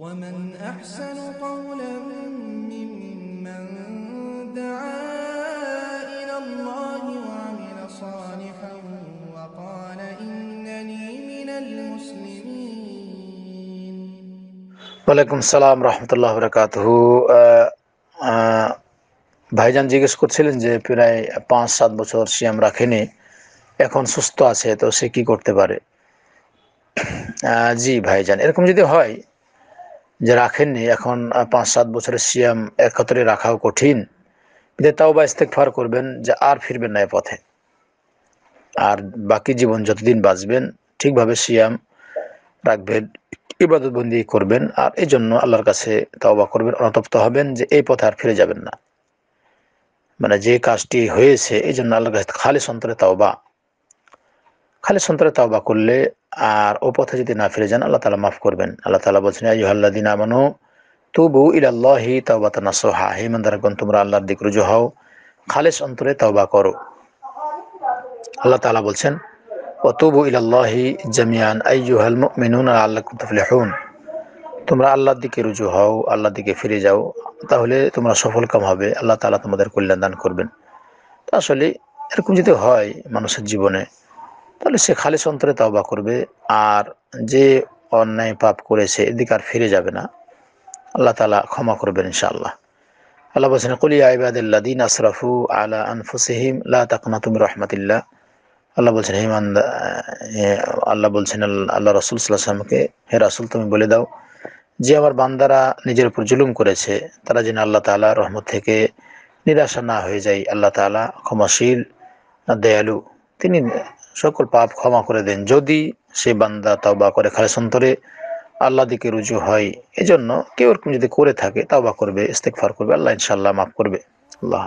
ومن أحسن قولا ممن دعا إلى الله وعمل صالحا وقال إنني من المسلمين ওয়ালাইকুম সালাম রহমতুল্লাহ বরকাত ভাইজান জিজ্ঞেস করছিলেন যে প্রায় পাঁচ সাত বছর সিয়াম রাখেনি এখন সুস্থ আছে তো সে কি করতে পারে জি ভাইজান এরকম যদি হয় যে রাখেননি এখন পাঁচ সাত বছরের সিএম একত্রে রাখাও কঠিন যে তাও বা ইস্তেকফার করবেন যে আর ফিরবেন না এ পথে আর বাকি জীবন যতদিন বাঁচবেন ঠিকভাবে সিয়াম রাখবেন ইবাদতবন্দি করবেন আর এই জন্য আল্লাহর কাছে তাওবা করবেন অনতপ্ত হবেন যে এই পথে আর ফিরে যাবেন না মানে যে কাজটি হয়েছে এই জন্য আল্লাহর কাছে খালি সন্তরে তাওবা খালি সন্তরে তাওবা করলে আর ও পথে যদি না ফিরে যান আল্লাহ তালা মাফ করবেন আল্লাহ তালা বলছেন দিন আমানো তুবু ইলাল্লাহি তাওবাতা নাসোহা হে মন্দারগণ তোমরা আল্লাহর দিক রুজু হও খালেস অন্তরে তাওবা করো আল্লাহ তালা বলছেন ও অতুবু ইলাল্লাহি জামিয়ান আইয়ুহাল আল্লাহ আল্লাকুম হুন তোমরা আল্লাহর দিকে রুজু হও আল্লাহর দিকে ফিরে যাও তাহলে তোমরা সফল কাম হবে আল্লাহ তালা তোমাদের কল্যাণ দান করবেন তো আসলে এরকম যদি হয় মানুষের জীবনে তাহলে সে খালিস অন্তরে তবা করবে আর যে অন্যায় পাপ করেছে এদিকে আর ফিরে যাবে না আল্লাহ তালা ক্ষমা করবেন ইনশাআল্লাহ আল্লাহ বলছেন কলি আইবাদিল্লা দিন আশরাফু আলা আনফুসিহিম লা তাকনা তুমি রহমাতিল্লা আল্লাহ বলছেন হিমান আল্লাহ বলছেন আল্লাহ রসুল সাল্লাহামকে হে রাসুল তুমি বলে দাও যে আমার বান্দারা নিজের উপর জুলুম করেছে তারা যেন আল্লাহ তালা রহমত থেকে নিরাশা না হয়ে যায় আল্লাহ তালা ক্ষমাশীল দয়ালু তিনি সকল পাপ ক্ষমা করে দেন যদি সে বান্দা তাওবা করে সন্তরে আল্লাহ দিকে রুজু হয় এজন্য কেউ এরকম যদি করে থাকে তাওবা করবে ইস্তেকফার করবে আল্লাহ ইনশাল্লাহ মাফ করবে আল্লাহ